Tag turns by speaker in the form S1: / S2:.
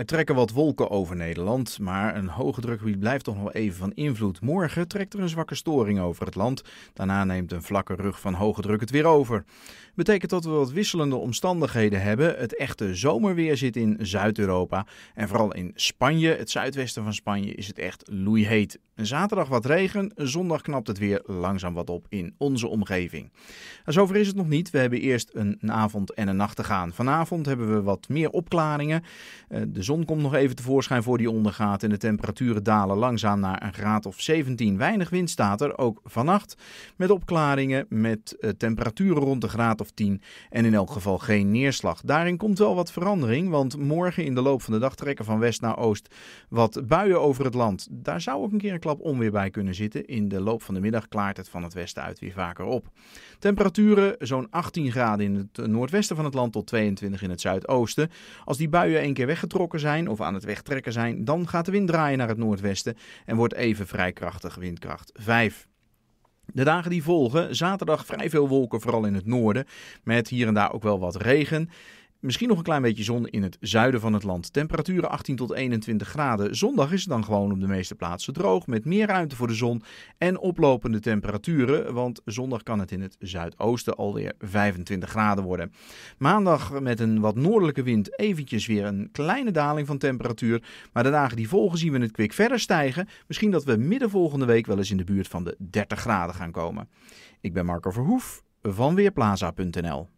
S1: Er trekken wat wolken over Nederland, maar een hoge drukgebied blijft toch nog even van invloed. Morgen trekt er een zwakke storing over het land. Daarna neemt een vlakke rug van hoge druk het weer over. Betekent dat we wat wisselende omstandigheden hebben. Het echte zomerweer zit in Zuid-Europa. En vooral in Spanje, het zuidwesten van Spanje, is het echt loeiheet. Zaterdag wat regen, zondag knapt het weer langzaam wat op in onze omgeving. En zover is het nog niet. We hebben eerst een avond en een nacht te gaan. Vanavond hebben we wat meer opklaringen. Eh, de zon komt nog even tevoorschijn voor die ondergaat. En de temperaturen dalen langzaam naar een graad of 17. Weinig wind staat er, ook vannacht. Met opklaringen, met eh, temperaturen rond de graad of 10. En in elk geval geen neerslag. Daarin komt wel wat verandering. Want morgen in de loop van de dag trekken van west naar oost wat buien over het land. Daar zou ook een keer een klap onweer bij kunnen zitten. In de loop van de middag klaart het van het westen uit weer vaker op. Temperaturen zo'n 18 graden in het noordwesten van het land tot 22 in het zuidoosten. Als die buien een keer weggetrokken zijn of aan het wegtrekken zijn, dan gaat de wind draaien naar het noordwesten en wordt even vrij krachtig windkracht 5. De dagen die volgen, zaterdag vrij veel wolken, vooral in het noorden, met hier en daar ook wel wat regen. Misschien nog een klein beetje zon in het zuiden van het land. Temperaturen 18 tot 21 graden. Zondag is het dan gewoon op de meeste plaatsen droog. Met meer ruimte voor de zon en oplopende temperaturen. Want zondag kan het in het zuidoosten alweer 25 graden worden. Maandag met een wat noordelijke wind eventjes weer een kleine daling van temperatuur. Maar de dagen die volgen zien we het kwik verder stijgen. Misschien dat we midden volgende week wel eens in de buurt van de 30 graden gaan komen. Ik ben Marco Verhoef van Weerplaza.nl.